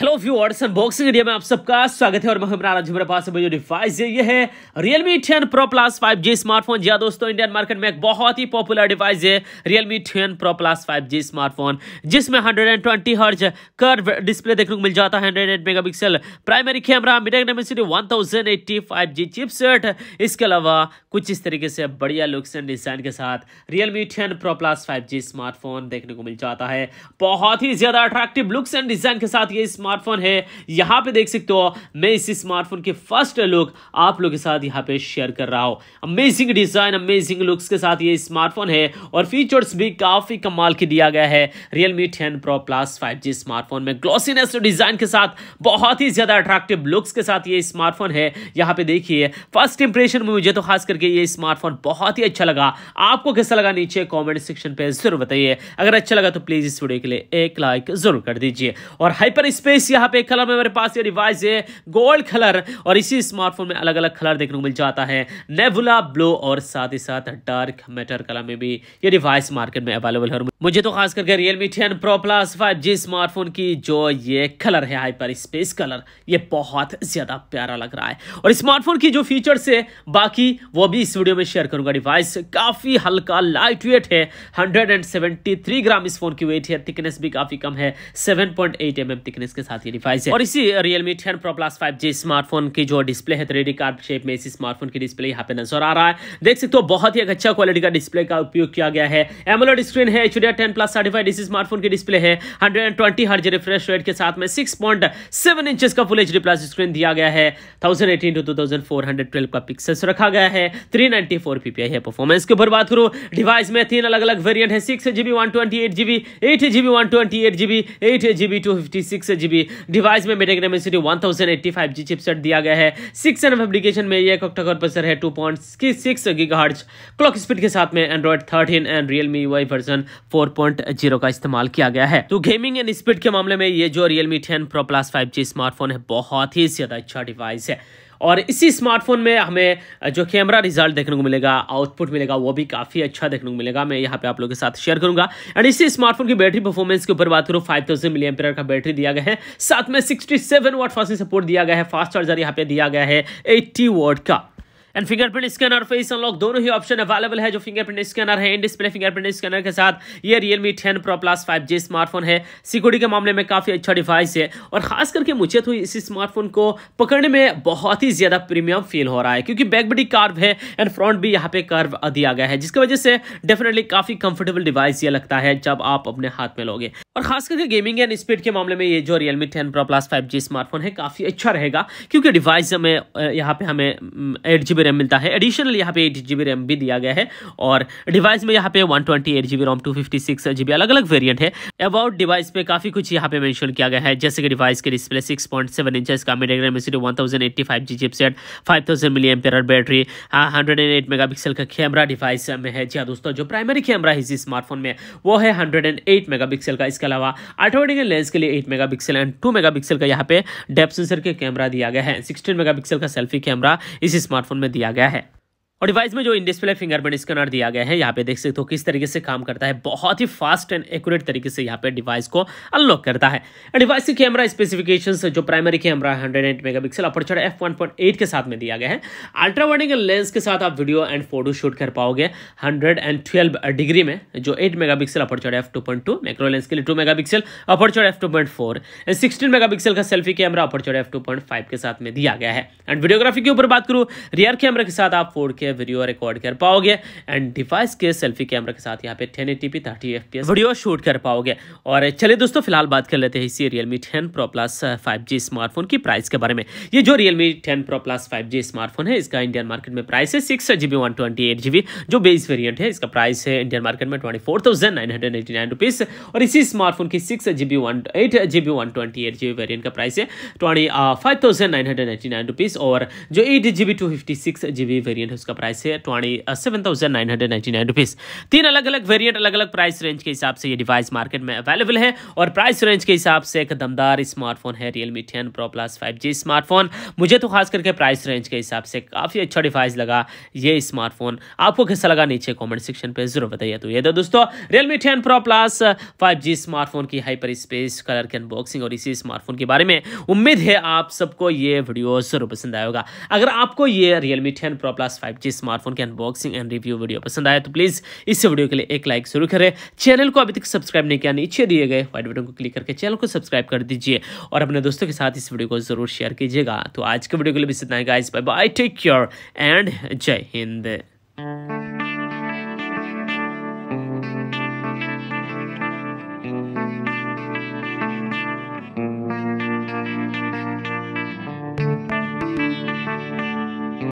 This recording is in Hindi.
हेलो व्यूअर्स अनबॉक्सिंग इंडिया में आप सबका स्वागत है और मैं हमारा आज मेरे पास जो डिवाइस है ये है Realme ten pro plus five G smartphone हाँ जी दोस्तों इंडियन मार्केट में एक बहुत ही पॉपुलर डिवाइस है Realme ten pro plus five G smartphone जिसमें हंड्रेड एंड ट्वेंटी हर्ज कर डिस्प्ले देखने को मिल जाता है 108 megapixel primary camera one thousand eighty five G chipset इसके अलावा कुछ इस तरीके से बढ़िया लुक्स एंड डिजाइन के साथ Realme ten pro plus five G smartphone देखने को मिल जाता है बहुत ही ज्यादा अट्रैक्टिव लुक्स एंड डिजाइन के साथ ये स्मार्टफोन है यहाँ पे देख सकते हो मैं इसी स्मार्टफोन के फर्स्ट लुक आप लोग के साथ यहाँ पे शेयर कर रहा हूँ अमेजिंग डिज़ाइन अमेजिंग लुक्स के साथ ये स्मार्टफोन है और फीचर्स भी काफ़ी कमाल के दिया गया है Realme ten pro plus five smartphone में ग्लोसीनेस डिज़ाइन के साथ बहुत ही ज़्यादा अट्रैक्टिव लुक्स के साथ ये स्मार्टफोन है यहाँ पे देखिए फर्स्ट इंप्रेशन में मुझे तो खास करके ये स्मार्टफोन बहुत ही अच्छा लगा आपको कैसा लगा नीचे कमेंट सेक्शन पे जरूर बताइए अगर अच्छा लगा तो प्लीज़ इस वीडियो के लिए एक लाइक जरूर कर दीजिए और हाइपर स्पेस गाइस यहाँ पे कलर में मेरे पास ये रिवाइज है गोल्ड कलर और इसी स्मार्टफोन में अलग अलग कलर देखने को मिल जाता है नेबुला ब्लू और साथ ही साथ डार्क मेटर कलर में भी ये रिवाइज मार्केट में अवेलेबल है मुझे तो खास करके Realme ten pro plus five G smartphone की जो ये कलर है हाइपर स्पेस कलर ये बहुत ज्यादा प्यारा लग रहा है और स्मार्टफोन की जो फीचर्स है बाकी वो भी इस वीडियो में शेयर करूंगा डिवाइस काफी हल्का लाइट वेट है 173 ग्राम इस फोन की वेट है थिकनेस भी काफी कम है 7.8 पॉइंट mm थिकनेस के साथ ही डिवाइस है और इसी Realme ten pro plus five G smartphone की जो डिस्प्ले है थ्री तो कार्ड शेप में इसी स्मार्टफोन की डिस्प्ले यहाँ पे नजर आ रहा है देख सकते हो तो बहुत ही एक अच्छा क्वालिटी का डिस्प्ले का उपयोग किया गया है एमोलोड स्क्रीन है एचडी टेन प्लस सर्टिफाइड इसी स्मार्टफोन की डिस्प्ले है hundred and twenty hertz refresh rate के साथ में सिक्स पॉइंट सेवन इंचज का full H D plus screen दिया गया है thousand eighteen to two thousand four hundred twelve का पिक्सल्स रखा गया है थ्री नाइनटी फोर पीपीआई है परफॉर्मेंस के ऊपर बात करो डिवाइस में तीन अलग अलग वेरियंट है six GB one twenty eight GB eight GB one twenty eight GB eight GB two fifty six GB GB device में media Dimensity one thousand eighty five G chipset दिया गया है सिक्स एंड एप्लीकेशन में यह कॉक्टा प्रोसेसर है two point six gigahertz clock speed के साथ में Android thirteen and Realme Y version four point zero का इस्तेमाल किया गया है तो गेमिंग एंड स्पीड के मामले में ये जो Realme ten pro plus five G smartphone है बहुत ही ज्यादा अच्छा डिवाइस है और इसी स्मार्टफोन में हमें जो कैमरा रिजल्ट देखने को मिलेगा आउटपुट मिलेगा वो भी काफ़ी अच्छा देखने को मिलेगा मैं यहाँ पे आप लोगों के साथ शेयर करूँगा एंड इसी स्मार्टफोन की बैटरी परफॉर्मेंस के ऊपर बात करूँ फाइव थाउजेंड का बैटरी दिया गया है साथ में sixty seven watt fasting support दिया गया है फास्ट चार्जर यहाँ पे दिया गया है एट्टी वाट का and fingerprint scanner face unlock दोनों ही ऑप्शन अवेलेबल है जो फिंगरप्रिंट स्कैनर है इन डिस्प्ले फिंगरप्रिंट स्कैनर के साथ ये Realme ten pro plus five G smartphone है सिक्योरिटी के मामले में काफ़ी अच्छा डिवाइस है और खास करके मुझे तो इस स्मार्टफोन को पकड़ने में बहुत ही ज़्यादा प्रीमियम फील हो रहा है क्योंकि बैक बड़ी कार्व है एंड फ्रंट भी यहाँ पे कर्व दिया गया है जिसकी वजह से डेफिनेटली काफ़ी कंफर्टेबल डिवाइस ये लगता है जब आप अपने हाथ में लोगे और खास करके गेमिंग एंड स्पीड के मामले में ये जो Realme ten pro plus five G smartphone है काफ़ी अच्छा रहेगा क्योंकि डिवाइस में यहाँ पे हमें एट जी जीबी रैम मिलता है एडिशनल यहाँ पे एट जीबी रैम भी दिया गया है और डिवाइस में यहाँ पे one twenty eight GB ROM two fifty six G अलग अलग वेरियंट है अबाउट डिवाइस पे काफ़ी कुछ यहाँ पे मेंशन किया गया है जैसे कि डिवाइस के display six point seven inch का मीडिया रैम एसिड one thousand eighty five G chipset five thousand milli M ampere battery hundred and eight mega pixel का कैमरा डिवाइस में है जी हाँ दोस्तों जो प्राइमरी कैमरा है इसी स्मार्टफोन में वो है hundred and eight mega pixel का इसके अलावा अल्ट्रावाइडिंग लेंस के लिए eight mega pixel and two mega pixel का यहाँ पे डेप सेंसर के कैमरा दिया गया है सिक्सटीन मेगा पिक्सल का सेल्फी कैमरा इस स्मार्टफोन में दिया गया है और डिवाइस में जो इन डिस्प्ले फिंगरप्रिंट स्कैनर दिया गया है यहाँ पे देख सकते हो किस तरीके से काम करता है बहुत ही फास्ट एंड एक्यूरेट तरीके से यहाँ पे डिवाइस को अनलॉक करता है डिवाइस की कैमरा स्पेसिफिकेशंस जो primary camera 108 megapixel aperture F 1.8 के साथ में दिया गया है अल्ट्रा वर्डिंग लेंस के साथ आप वीडियो एंड फोटो शूट कर पाओगे हंड्रेड डिग्री में जो eight mega pixel aperture F two macro lens के लिए two mega pixel aperture F two point four and sixteen mega pixel का selfie camera aperture F two point five के साथ में दिया गया है एंड वीडियोग्राफी के ऊपर बात करूँ रियर कैमरा के साथ आप फोर के के वीडियो रिकॉर्ड कर पाओगे एंड डिवाइस के सेल्फी कैमरा के साथ यहाँ पे ten eighty P thirty F P video shoot कर पाओगे और चलिए दोस्तों फिलहाल बात कर लेते हैं इसी Realme ten pro plus five G smartphone की प्राइस के बारे में ये जो Realme ten pro plus five G smartphone है इसका इंडियन मार्केट में प्राइस है six GB one twenty eight GB जो बेस वेरियंट है इसका प्राइस है इंडियन मार्केट में twenty four thousand nine hundred eighty nine rupees और इसी स्मार्टफोन की six GB one eight GB one twenty eight GB variant का प्राइस है twenty five thousand nine hundred eighty nine rupees और जो eight GB two fifty six GB variant है उसका का प्राइस है twenty seven thousand nine hundred ninety nine rupees तीन अलग अलग वेरिएंट अलग अलग प्राइस रेंज के हिसाब से ये डिवाइस मार्केट में अवेलेबल है और प्राइस रेंज के हिसाब से एक दमदार स्मार्टफोन है Realme ten pro plus five G smartphone मुझे तो खास करके प्राइस रेंज के हिसाब से काफ़ी अच्छा डिवाइस लगा ये स्मार्टफोन आपको कैसा लगा नीचे कॉमेंट सेक्शन पर जरूर बताइए तो ये तो दोस्तों Realme ten pro plus five G smartphone की हाइपर स्पेस कलर की अनबॉक्सिंग और इसी स्मार्टफोन के बारे में उम्मीद है आप सबको ये वीडियो जरूर पसंद आएगा अगर आपको ये Realme ten pro plus five अच्छी स्मार्टफोन की अनबॉक्सिंग एंड रिव्यू वीडियो पसंद आया तो प्लीज़ इस वीडियो के लिए एक लाइक जरूर करें चैनल को अभी तक सब्सक्राइब नहीं किया नीचे दिए गए व्हाइट बटन को क्लिक करके चैनल को सब्सक्राइब कर दीजिए और अपने दोस्तों के साथ इस वीडियो को जरूर शेयर कीजिएगा तो आज के वीडियो के लिए भी इतना guys bye bye take care and जय हिंद